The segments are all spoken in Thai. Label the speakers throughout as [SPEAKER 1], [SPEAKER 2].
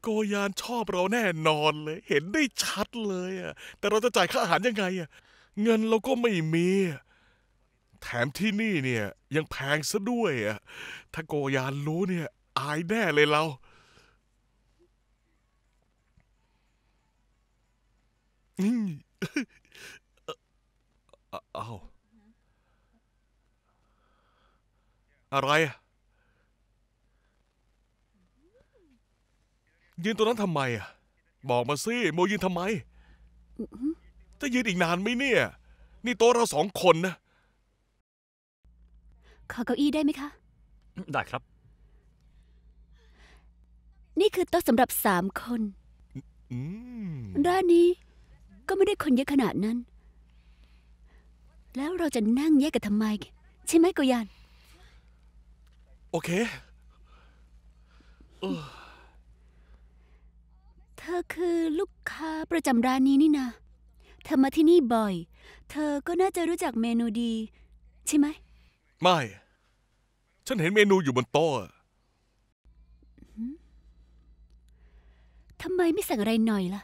[SPEAKER 1] โกยานชอบเราแน่นอนเลย เห็นได้ชัดเลยอ่ะแต่เราจะจ่ายค่าอาหารยังไงอ่ะเงินเราก็ไม่มี แถมที่นี่เนี่ย ยังแพงซะด้วยอ่ะถ้าโกยานรู้เนี่ย อายแน่เลยเราอืมอ้าวอะไรอ่ะยืนตัวนั้นทำไมอ่ะบอกมาสิโมยืนทำไมจะยืนอีกนานไหมเนี่ย นี่โต๊ะเราสองคนนะ
[SPEAKER 2] ขอเก้าอี้ได้ไหมคะ ได้ครับ นี่คือโต๊ะสำหรับสามคนด้านนี้ ก็ไม่ได้คนเยอะขนาดนั้น แล้วเราจะนั่งแยกกันทำไม ใช่ไหมกุยาน
[SPEAKER 1] โอเคเออ
[SPEAKER 2] ธอคือลูกค้าประจำร้านนี้นี่นาเธอมาที่นี่บ่อย เธอก็น่าจะรู้จักเมนูดี ใช่ไหม
[SPEAKER 1] ไม่ ฉันเห็นเมนูอยู่บนโต๊ะ
[SPEAKER 2] ทำไมไม่สั่งอะไรหน่อยล่ะ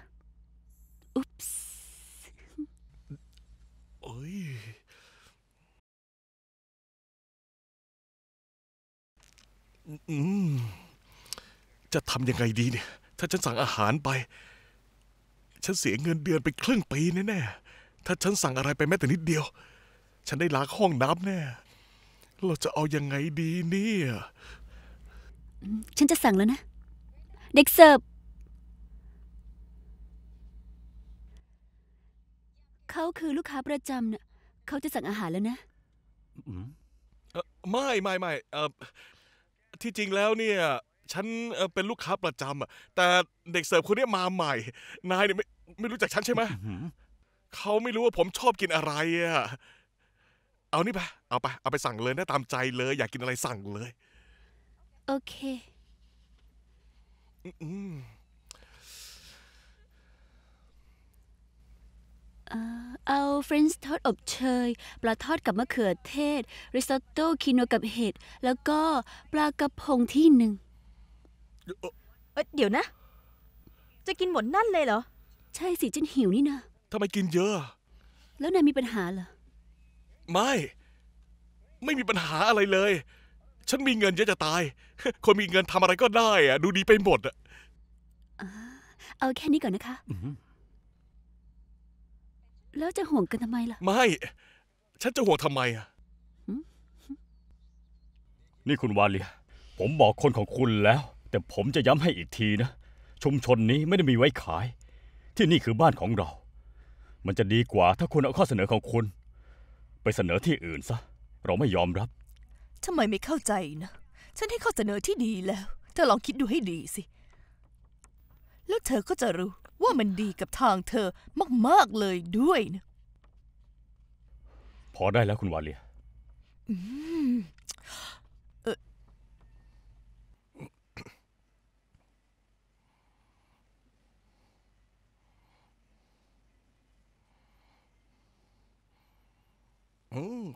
[SPEAKER 2] อุ๊ปส์
[SPEAKER 1] เอ้ยจะทำยังไงดีเนี่ยถ้าฉันสั่งอาหารไป ฉันเสียเงินเดือนไปครึ่งปีแน่ๆ ถ้าฉันสั่งอะไรไปแม้แต่นิดเดียว ฉันได้ล้างห้องน้ำแน่ เราจะเอายังไงดีเนี่ย
[SPEAKER 2] ฉันจะสั่งแล้วนะ เด็กเสิร์ฟเขาคือลูกค้าประจำนะเขาจะสั่งอาหารแล้วนะ
[SPEAKER 1] ไม่ไม่ไม่ที่จริงแล้วเนี่ยฉันเป็นลูกค้าประจำอะแต่เด็กเสิร์ฟคนนี้มาใหม่ นายเนี่ยไม่ไม่รู้จักฉันใช่ไหมเขาไม่รู้ว่าผมชอบกินอะไรอะเอานี่ไป เอาไป เอาไปสั่งเลยนะ ตามใจเลย อยากกินอะไรสั่งเลย โอเค อื
[SPEAKER 2] เอ่เอาเฟรนช์ทอดอบเชยปลาทอดกับมะเขือเทศ ริซอตโต้คีโนกับเห็ด แล้วก็ปลากระพงที่หนึ่งเดี๋ยวนะ จะกินหมดนั่นเลยเหรอ ใช่สิฉันหิวนี่นะ
[SPEAKER 1] ทำไมกินเยอะ
[SPEAKER 2] แล้วนายมีปัญหาเหรอ
[SPEAKER 1] ไม่ ไม่มีปัญหาอะไรเลย ฉันมีเงินเยอะจะตาย คนมีเงินทำอะไรก็ได้อะดูดีไปหมดอะ
[SPEAKER 2] เอาแค่นี้ก่อนนะคะแล้วจะห่วงกันทำไมล่ะ
[SPEAKER 1] ไม่ ฉันจะห่วงทำไมอะนี่คุณวาเลียผมบอกคนของคุณแล้วแต่ผมจะย้ำให้อีกทีนะชุมชนนี้ไม่ได้มีไว้ขาย ที่นี่คือบ้านของเรา มันจะดีกว่าถ้าคุณเอาข้อเสนอของคุณ ไปเสนอที่อื่นซะ เราไม่ยอมรับ
[SPEAKER 3] ทำไมไม่เข้าใจนะ ฉันให้ข้อเสนอที่ดีแล้ว เธอลองคิดดูให้ดีสิ แล้วเธอก็จะรู้ว่ามันดีกับทางเธอ มากๆเลยด้วยนะ
[SPEAKER 1] พอได้แล้วคุณวาเลีย
[SPEAKER 3] อืม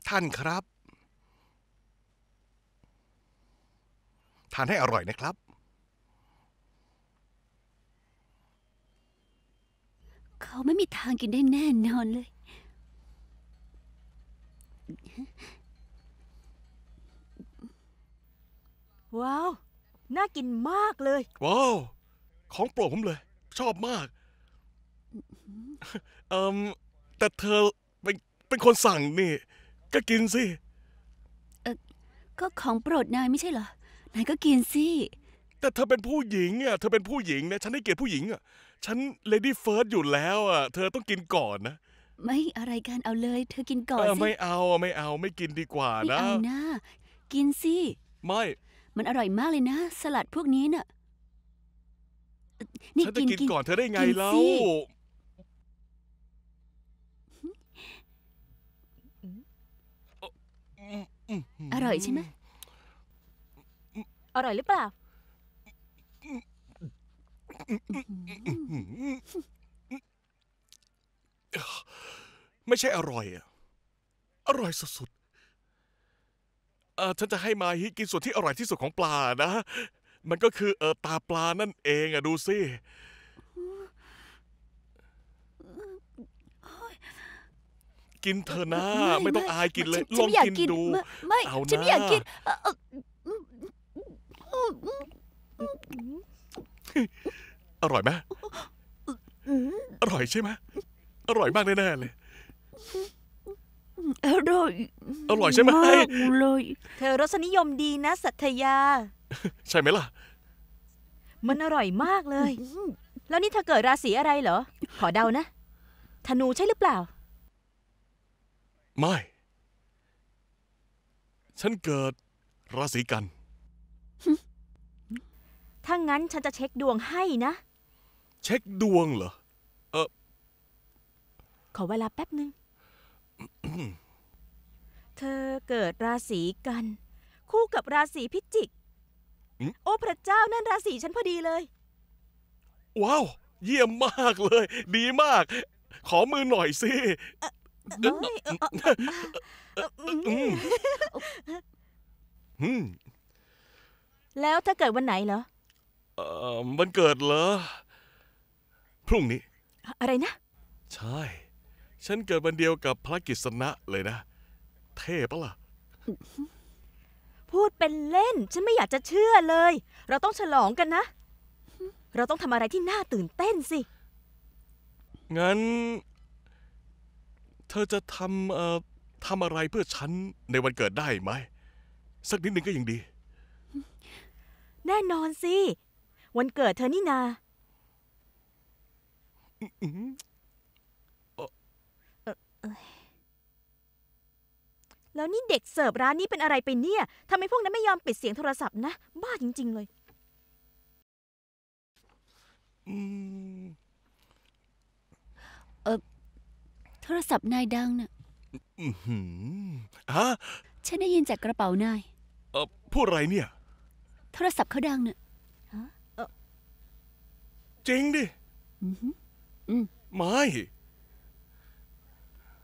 [SPEAKER 1] ท่านครับทานให้อร่อยนะครับ
[SPEAKER 2] เขาไม่มีทางกินได้แน่
[SPEAKER 4] นอนเลย ว้าว น่ากินมากเลย ว้า
[SPEAKER 1] ว ของโปรดผมเลย ชอบมากเอ่อแต่เธอเป็นคนสั่งนี่ ก็กินสิเอ
[SPEAKER 2] อก็ของโปรดนายไม่ใช่เหรอ นายก็กินสิ
[SPEAKER 1] แต่เธอเป็นผู้หญิงอ่ะเธอเป็นผู้หญิงนะฉันให้เกียรติผู้หญิงอ่ะ ฉันเลดี้เฟิร์สอยู่แล้ว อ่ะ เธอต้องกินก่อนนะ
[SPEAKER 2] ไม่อะไรกันเอาเลย เธอกินก่อนสิไม่
[SPEAKER 1] เอาไม่เอาไม่กินดีกว่านะไม่เอานะกินสิ ไม่
[SPEAKER 2] มันอร่อยมากเลยนะ สลัดพวกนี้น่ะ
[SPEAKER 1] ฉันจะกินก่อนเธอได้ไงแล้ว
[SPEAKER 4] อร่อยใช่ไหมอร่อยหรือเปล่า
[SPEAKER 1] ไม่ใช่อร่อยอะอร่อยสุดๆฉันจะให้มาฮิกินส่วนที่อร่อยที่สุดของปลานะ มันก็คือ เออตาปลานั่นเองอะดูสิกินเถอะนะไม่ต้องอายกินเลยลองกินดูไม่ฉันไม่อยากกิน อร่อยไหมอร่อยใช่ไหมอร่อยมากแน่เลยอร่อยอร่อยใช่ไหม
[SPEAKER 3] เล
[SPEAKER 4] ยเธอรสนิยมดีนะสัตยา ใช่ไหมล่ะ มันอร่อยมากเลย แล้วนี่เธอเกิดราศีอะไรเหรอขอเดานะธนูใช่หรือเปล่า
[SPEAKER 1] ไม่ ฉันเกิดราศีกัน
[SPEAKER 4] ถ้างั้นฉันจะเช็คดวงให้นะ
[SPEAKER 1] เช็คดวงเหรอ เออ
[SPEAKER 4] ขอเวลาแป๊บหนึ่งเธอเกิดราศีกัน คู่กับราศีพิจิก โอ้พระเจ้านั่นราศีฉันพอดีเลย ว้าว เยี่ยมมากเลย ดีมาก ขอมือหน่อยสิแล้วถ้าเกิดวันไหนเหรอ
[SPEAKER 1] เออวันเกิดเหรอ พรุ่งนี้ อะไรนะ ใช่ฉันเกิดวันเดียวกับพระกิษณะเลยนะ เทพปะล่ะ
[SPEAKER 4] พูดเป็นเล่น ฉันไม่อยากจะเชื่อเลย เราต้องฉลองกันนะ เราต้องทำอะไรที่น่าตื่นเต้นสิ
[SPEAKER 1] งั้นเธอจะทำเอ่อทำอะไรเพื่อฉันในวันเกิดได้ไหม สักนิดหนึ่งก็ยังดี
[SPEAKER 4] แน่นอนสิ วันเกิดเธอนี่นา แล้วนี่เด็กเสิร์ฟร้านนี้เป็นอะไรไปเนี่ย ทำไมพวกนั้นไม่ยอมปิดเสียงโทรศัพท์นะ บ้าจริงๆเลย
[SPEAKER 2] อืมโทรศัพท์นายดังน่ะฮะ ฉันได้ยินจากกระเป๋า
[SPEAKER 1] นายเอ่อพูดอะไรเนี่ย โทรศัพท์เขาดังน่ะจริงดิ อือหือไม่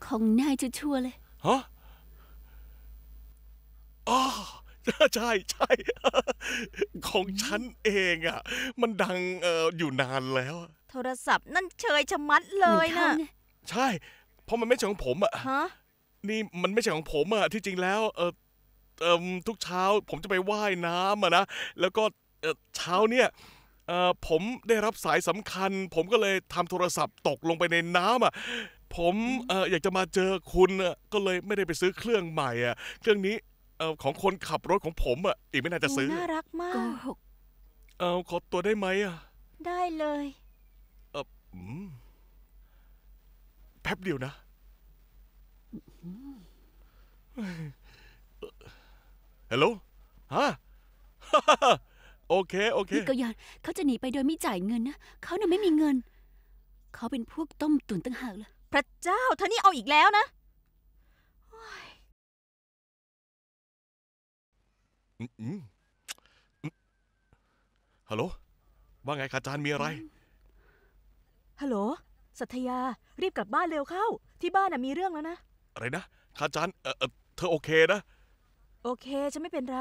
[SPEAKER 2] ของนายชัวร์เล
[SPEAKER 1] ย ฮะ อ๋อ ใช่ใช่ของฉันเองอ่ะ มันดังเอออยู่นานแล้ว
[SPEAKER 4] โทรศัพท์นั่นเชยชะมัดเลยนะ
[SPEAKER 1] ใช่พราะมันไม่ใช่ของผมอะฮะนี่มันไม่ใช่ของผมอะที่จริงแล้วเออเออทุกเช้าผมจะไปว่ายน้ำอะนะแล้วก็เออเช้าเนี่ยเออผมได้รับสายสำคัญ ผมก็เลยทำโทรศัพท์ตกลงไปในน้ำอะผมเอออยากจะมาเจอคุณอะก็เลยไม่ได้ไปซื้อเครื่องใหม่อะเครื่องนี้เออของคนขับรถของผมอะอีกไม่นานจะซื้อ น่า
[SPEAKER 4] รักมาก
[SPEAKER 1] เออขอตัวได้ไหมอะ ได้เลยอืมป๊บเดียวนะ ฮัลโหล ฮะ โอเค โอเค นี่
[SPEAKER 2] กยานเขาจะหนีไปโดยไม่จ่ายเงินนะ เขาน่ะไม่มีเงิน เขาเป็นพวกต้มตุ๋นตั้งหากเลยพระเจ
[SPEAKER 4] ้าท่านี่เอาอีกแล้วนะ
[SPEAKER 1] ฮัลโหล ว่าไงคาจาร์มีอะไร
[SPEAKER 4] ฮัลโหลสัทยารีบกลับบ้านเร็วเข้า ที่บ้านน่ะมีเรื่องแล้วนะ
[SPEAKER 1] อะไรนะข้าจันเออเธอโอเคนะ
[SPEAKER 4] โอเค ฉันไม่เป็นไร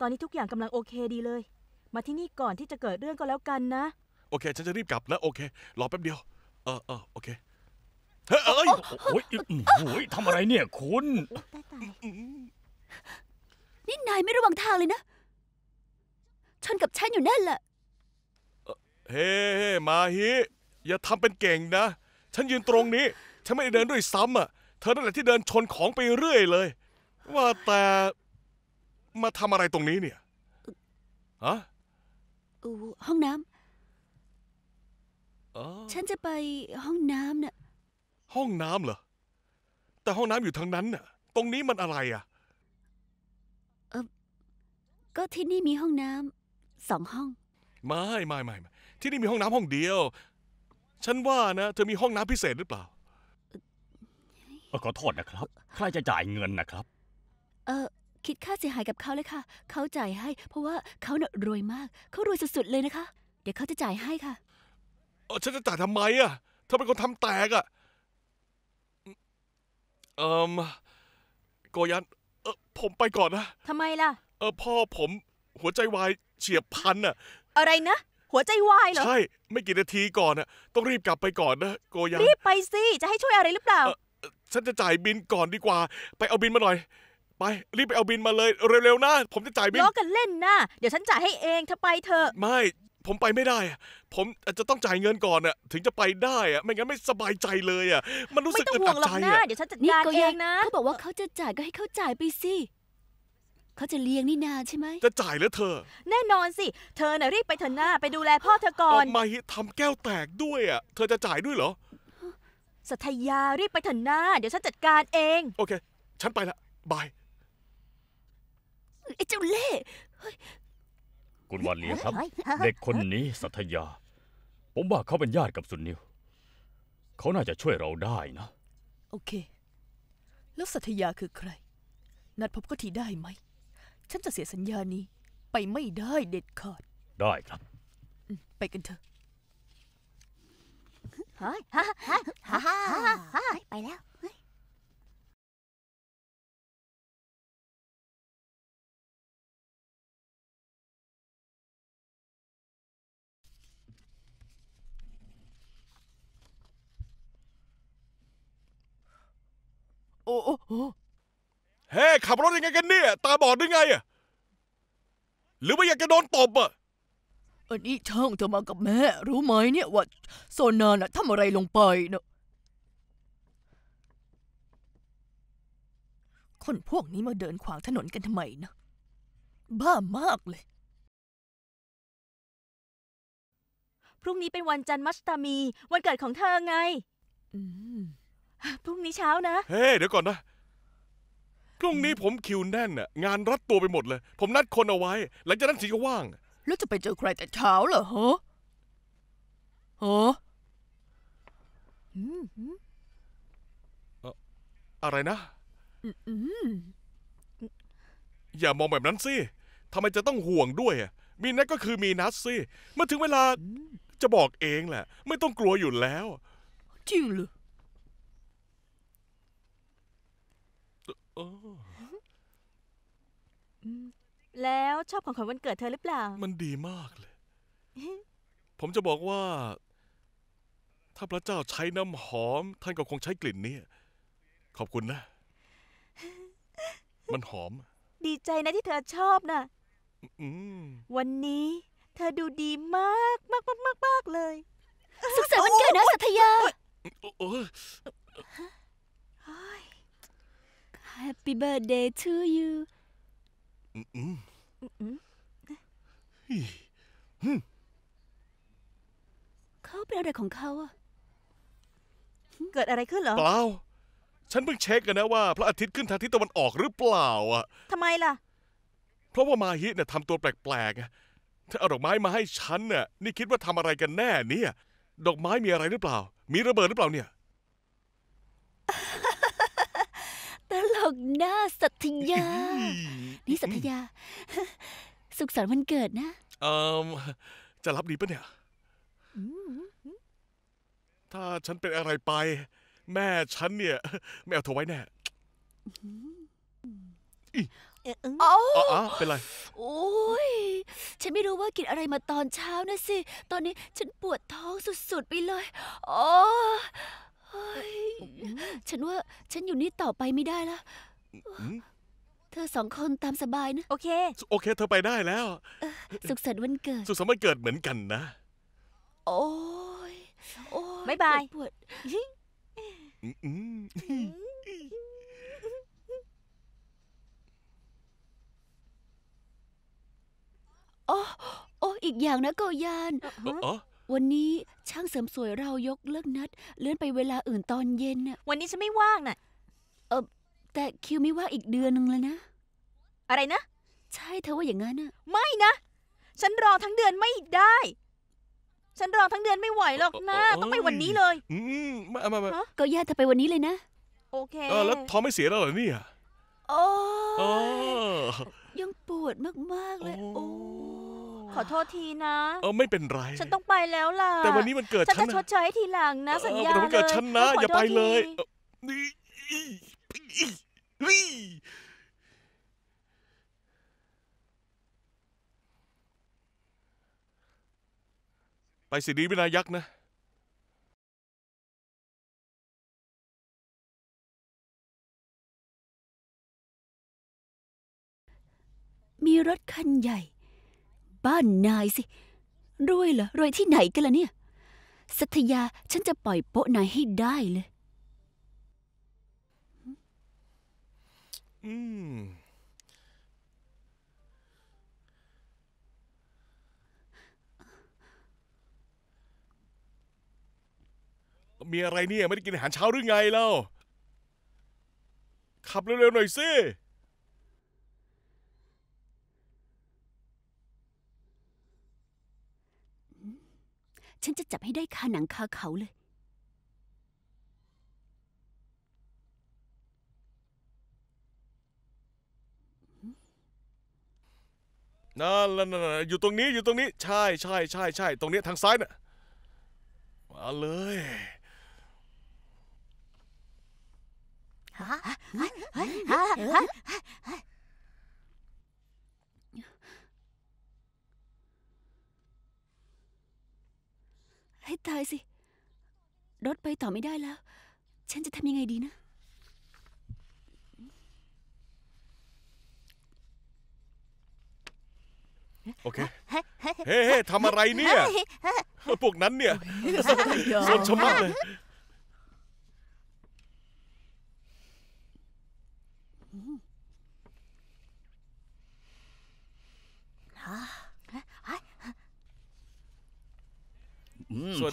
[SPEAKER 4] ตอนนี้ทุกอย่างกำลังโอเคดีเลย มาที่นี่ก่อนที่จะเกิดเรื่องก็แล้วกันนะ
[SPEAKER 1] โอเค ฉันจะรีบกลับนะ โอเค รอแป๊บเดียว เออเออโอเคเฮ้ยเ้ยโอ้ยโอ้ยทำอะไรเนี่ยคุณ
[SPEAKER 2] นี่นายไม่ระวังทางเลยนะชนกับฉันอยู่นั่นแหละ
[SPEAKER 1] เฮ้เฮ้มาฮิอย่าทำเป็นเก่งนะ ฉันยืนตรงนี้ ฉันไม่ได้เดินด้วยซ้ำอ่ะ เธอนั่นแหละที่เดินชนของไปเรื่อยเลย ว่าแต่มาทำอะไรตรงนี้เนี่ยฮะห้องน้ำฉันจะไปห้องน้ำน่ะห้องน้ำเหรอ แต่ห้องน้ำอยู่ทางนั้นน่ะ ตรงนี้มันอะไร อ่ะ
[SPEAKER 2] เออก็ที่นี่มีห้องน้ำสองห้อง
[SPEAKER 1] ไม่ไม่ไม่ที่นี่มีห้องน้ำห้องเดียวฉันว่านะเธอมีห้องน้ำพิเศษหรือเปล่าขอโทษนะครับ ใครจะจ่ายเงินนะครับ
[SPEAKER 2] เออคิดค่าเสียหายกับเขาเลยค่ะเขาจ่ายให้ เพราะว่าเขาเนี่ยรวยมากเขารวยสุดๆเลยนะคะ เดี๋ยวเขาจ
[SPEAKER 1] ะจ่ายให้ค่ะเออฉันจะจ่ายทำไมอ่ะเธอเป็นคนทำแตกอ่ะเอิมโกยันเออผมไปก่อนนะทำไมล่ะเออพ่อผมหัวใจวายเฉียบพันอ่ะ
[SPEAKER 4] อะไรนะหัวใจวายเหรอใช่
[SPEAKER 1] ไม่กี่นาทีก่อนน่ะต้องรีบกลับไปก่อนนะโกยังรี
[SPEAKER 4] บไปสิ จะให้ช่วยอะไรหรือ
[SPEAKER 1] เปล่า ฉันจะจ่ายบินก่อนดีกว่า ไปเอาบินมาหน่อยไปรีบไปเอาบินมาเลยเร็วๆนะผมจะจ่ายบินล้อกั
[SPEAKER 4] นเล่นนะเดี๋ยวฉันจ่ายให้เองเธอไปเถอะ
[SPEAKER 1] ไม่ผมไปไม่ได้ ผมอาจจะต้องจ่ายเงินก่อนน่ะถึงจะไปได้อ่ะไม่งั้นไม่สบายใจเลยอ่ะมันรู้สึกอึดอัดใจอ่ะเดี๋ยวฉั
[SPEAKER 4] นจัดการเองนะเขาบอกว่าเขาจะจ่ายก็ให้เขาจ่ายไปสิเขาจะเลี้ยงนี่นาใช่ไหม
[SPEAKER 1] จะจ่ายแล้วเธอ
[SPEAKER 4] แน่นอนสิ เธอน่ะรีบไปเถอะหน้าไปดูแลพ่อเธอก่อนทำไม
[SPEAKER 1] ทำแก้วแตกด้วยอ่ะ เธอจะจ่ายด้วยเหรอ
[SPEAKER 4] สัทยารีบไปเถอะหน้าเดี๋ยวฉันจัดการเอง โอเค ฉันไปละบายไอ้เจ้าเล่ห์
[SPEAKER 1] คุณวันเลียครับ เด็กคนนี้สัทยา ผมว่าเขาเป็นญาติกับสุนนิว เขาน่าจะช่วยเราได้นะ
[SPEAKER 3] โอเค แล้วสัทยาคือใคร นัดพบก็ทีได้ไหมฉันจะเสียสัญญานี้ไปไม่ได้เด็ดขาดได้ครับไปกันเถอะ
[SPEAKER 2] ไปแล้ว
[SPEAKER 1] โอ้โอ้ฮ้ขับรถยังไงกันเนี่ย ตาบอดหรือไงอ่ะหรือว่าอยากจะโดนตบอ่ะ
[SPEAKER 3] อันนี้ช่างเธอมากับแม่ รู้ไหมเนี่ยว่าโซนาน่ะทำอะไรลงไปเนาะคนพวกนี้มาเดินขวางถนนกันทำไมนะ
[SPEAKER 4] บ้ามากเลย พรุ่งนี้เป็นวันจันทร์มัสตามี วันเกิดของเธอไงอพรุ่งนี้เช้านะ
[SPEAKER 1] เฮ้เดี๋ยวก่อนนะพรุ่งนี้ผมคิวแน่นน่ะ งานรัดตัวไปหมดเลย ผมนัดคนเอาไว้หลังจากนั้นสีก็ว่าง
[SPEAKER 3] แล้วจะไปเจอใครแต่เช้าเหรอฮะ
[SPEAKER 4] ฮะอืม
[SPEAKER 1] ออะไรนะอืมอย่ามองแบบนั้นสิทำไมจะต้องห่วงด้วยอะมีนัดก็คือมีนัดสิเมื่อถึงเวลาจะบอกเองแหละ ไม่ต้องกลัวอยู่แล้ว
[SPEAKER 3] จริงเหรออ
[SPEAKER 4] อแล้วชอบของขวัญวันเกิดเธอหรือเปล่า มันดีมากเลย
[SPEAKER 1] ผมจะบอกว่า ถ้าพระเจ้าใช้น้ำหอม ท่านก็คงใช้กลิ่นนี้ ขอบคุณนะ มันหอม
[SPEAKER 4] ดีใจนะที่เธอชอบน่ะวันนี้เธอดูดีมากมากมากมากมากเลยสุขสันต์วันเกิดนะ สัทยาโอ้
[SPEAKER 2] ย Happy birthday to you
[SPEAKER 4] เขาเป็นอะไรของเขาอะเกิดอะไรขึ้นเหรอเปล่า
[SPEAKER 1] ฉันเพิ่งเช็คกันนะว่า พระอาทิตย์ขึ้นทางทิศตะวันออกหรือเปล่าอะทำไมล่ะ เพราะว่ามาฮิตเนี่ยทำตัวแปลกๆไงถ้าเอาดอกไม้มาให้ฉันน่ยนี่คิดว่าทำอะไรกันแน่ เนี่ย ดอกไม้มีอะไรหรือเปล่า มีระเบิดหรือเปล่าเนี่ย
[SPEAKER 2] ตลกหน้าสัตยา นี่สัตยา สุขสันต์วันเกิดนะ
[SPEAKER 1] เออจะรับดีปะเนี่ย ถ้าฉันเป็นอะไรไป แม่ฉันเนี่ย ไม่เอาเธอไว้แน่
[SPEAKER 4] อ๋อ
[SPEAKER 2] อ๋อเป็นไร โอ้ย ฉันไม่รู้ว่ากินอะไรมาตอนเช้านะสิ ตอนนี้ฉันปวดท้องสุดๆไปเลยอ๋อฉันว่าฉันอยู่นี่ต่อไปไม่ได้แล้ว เธอสองคนตามสบาย
[SPEAKER 1] นะ โอเค โอเคเธอไปได้แล้วสุขสันต์วันเกิด สุขสันต์วันเกิดเหมือนกันนะ
[SPEAKER 4] โอ้ยโอ้ยบายบายปวด
[SPEAKER 2] โอ้โอ้อีกอย่างนะโกยานอ๋อวันนี้ช่างเสริมสวยเรายกเลิกนัด เลื่อนไปเวลาอื่นตอนเย็นน่ะวันนี้ฉันไม่ว่างน่ะเออแต่คิวไม่ว่างอีกเดือนหนึ่งเลยนะ อะไรนะ
[SPEAKER 4] ใช่เธอว่าอย่างนั้นน่ะไม่นะ ฉันรอทั้งเดือนไม่ได้ ฉันรอทั้งเดือนไม่ไหวหรอกนะ้ต้องไปวันนี้เลย
[SPEAKER 1] อืมมามามา
[SPEAKER 2] ก็ย่าเธอไปวันนี้เลยน
[SPEAKER 4] ะโอเคแล้วท
[SPEAKER 1] ้องไม่เสียแล้วเหรอเนี่ยโอ้๋อ
[SPEAKER 4] ยังปวดมากๆเลยโอ้ขอโทษทีนะเ
[SPEAKER 1] ออไม่เป็นไร ฉั
[SPEAKER 4] นต้องไปแล้วล่ะ แต่วันนี้มันเกิดฉันจะชดเช้ทีหลังนะ สัญญาเลยมันเกิดฉันนะอย่าไปเลยนี่
[SPEAKER 1] ไปสิดีวินายักษ์นะ
[SPEAKER 2] มีรถคันใหญ่บ้านนายสิรวยเหรอรวยที่ไหนกันล่ะเนี่ยสัทยาฉันจะปล่อยโป๊ะนายให้ได้เลย
[SPEAKER 1] อืมมีอะไรเนี่ย ไม่ได้กินอาหารเช้าหรือไงเล่าขับเร็วๆหน่อยสิ
[SPEAKER 2] ฉันจะจับให้ได้คาหนังคาเขาเลย
[SPEAKER 1] นั่นนั่นนั่นอยู่ตรงนี้อยู่ตรงนี้ ใช่ใช่ใช่ใช่ตรงนี้ทางซ้ายน่ะมาเลย
[SPEAKER 2] ฮะฮะฮะฮะให้ตายสิรถไปต่อไม่ได้แล้ว ฉันจะทำยังไงดีนะ โอเค เฮ้เฮ้ ทำอะไรเนี่ย
[SPEAKER 1] พวกนั้นเนี่ยสนชะมัดเลย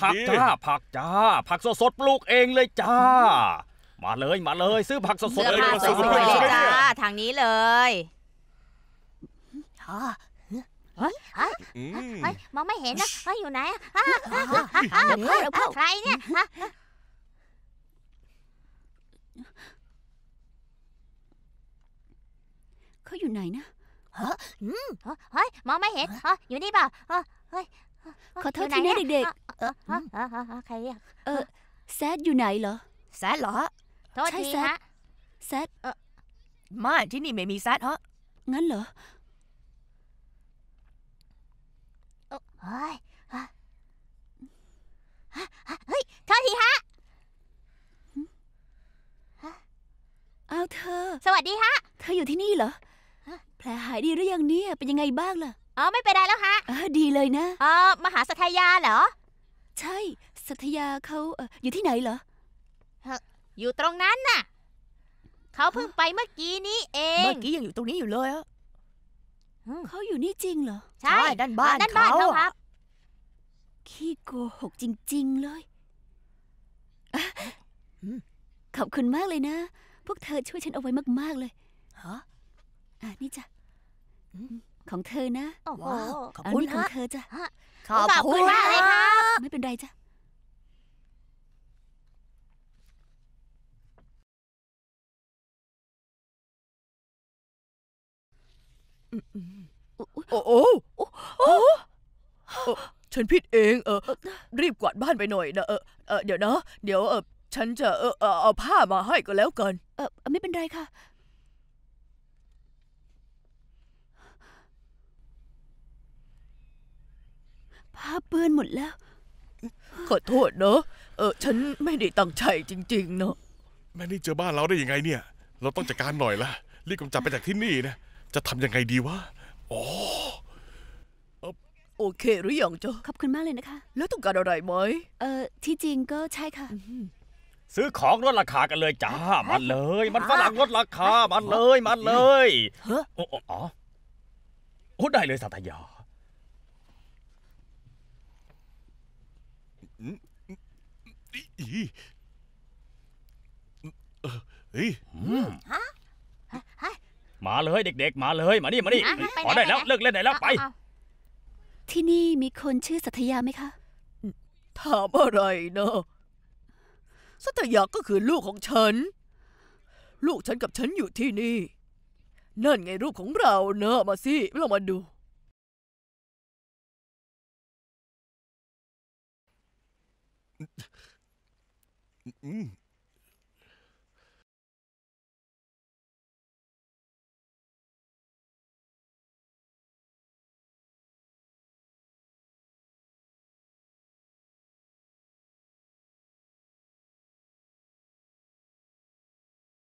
[SPEAKER 1] ผักจ้า ผักจ้า ผักสดๆปลูกเองเลยจ้า
[SPEAKER 4] มาเลย มาเลยซื้อผักสดๆเลยสื้อเลยจ้าทางนี้เลยเฮ้ยมองไม่เห็นนะว่าอยู่ไหนอ่ะใครเนี่ย
[SPEAKER 2] เขาอยู่ไหนนะเฮ้ยมองไม่เห็นอยู่นี่เปล่าเฮ้ยขอโทษทีนะเด็กๆ เออใครเระเออแซดอยู่ไหนเหรอ แซดเหรอ
[SPEAKER 3] โทษทีฮะแซดมาที่นี่ไม่มีแซดฮะงั้นเหรอเฮ้ยเ
[SPEAKER 2] ฮ้ยโทษทีฮะ เอาเธอ สวัสดีฮะ เธออยู่ที่นี่เหรอ แผลหายดีหรือยังเนี่ย เป็นยังไงบ้างล่ะเออไม่เป็นไรแล้วฮะเออดีเลยนะเออมหาสัทยาเหรอ ใช่ สัทยาเขาเอออยู่ที่ไหนเหรออยู่ตรง
[SPEAKER 4] นั้นน่ะเขาเพิ่งไปเมื่อกี้นี้เอง เมื่อกี้ยังอยู่ตรงนี้อยู่เลยอะเขาอยู่นี่จริงเหรอ ใช่ ด้านบ้านด้านบ้านเขาครับข
[SPEAKER 2] ี้โกหกจริงๆเลยขอบคุณมากเลยนะ พวกเธอช่วยฉันเอาไว้มากๆเลยฮะอ่านี่จ้ะของเธอนะอขอบคุณของเธอจ้ะขอบคุณมากเลยครับ ไม่เป็นไรจ้ะ
[SPEAKER 3] โอ้โอ้ฉันผิดเอง เออรีบกวาดบ้านไปหน่อยนะเเออเดี๋ยวนะ เดี๋ยวเออฉันจะเออเอาผ้ามาให้ก็แล้วกัน เออไม่เป็นไรค่ะผ้าเปื้อนหมดแล้ว ขอโทษเนอะเออฉันไม่ได้ตั้งใจจริงๆเนอะ
[SPEAKER 1] แม่นี่เจอบ้านเราได้ยังไงเนี่ย เราต้องจัดการหน่อยละรีบกำจัดไปจากที่นี่นะจะทำยังไงดีวะ
[SPEAKER 3] อ๋อโอเคหรืออยังจ๊ะขอบคุณมากเลยนะคะ แล้วต้องการอะไรไหมเอ่อที่จริงก็ใช่ค่ะ
[SPEAKER 1] ซื้อของลดราคากันเลยจ้ามันเลย มันฝรั่งลดราคามันเลยมันเลย
[SPEAKER 3] เฮ้ออ๋
[SPEAKER 1] อได้เลยสัตยา
[SPEAKER 4] มาเลยเด็กๆ มาเลยมานี่มานี่ขอได้แล้วเลิกเล่นได้แล้วไป
[SPEAKER 2] ที่นี่มีคนชื่อสัตยาไหมคะ
[SPEAKER 3] ถามอะไรเนาะสัตยาก็คือลูกของฉัน ลูกฉันกับฉันอยู่ที่นี่นั่นไงรูปของเราเนาะมาสิเรามาดู
[SPEAKER 2] Mm-mm.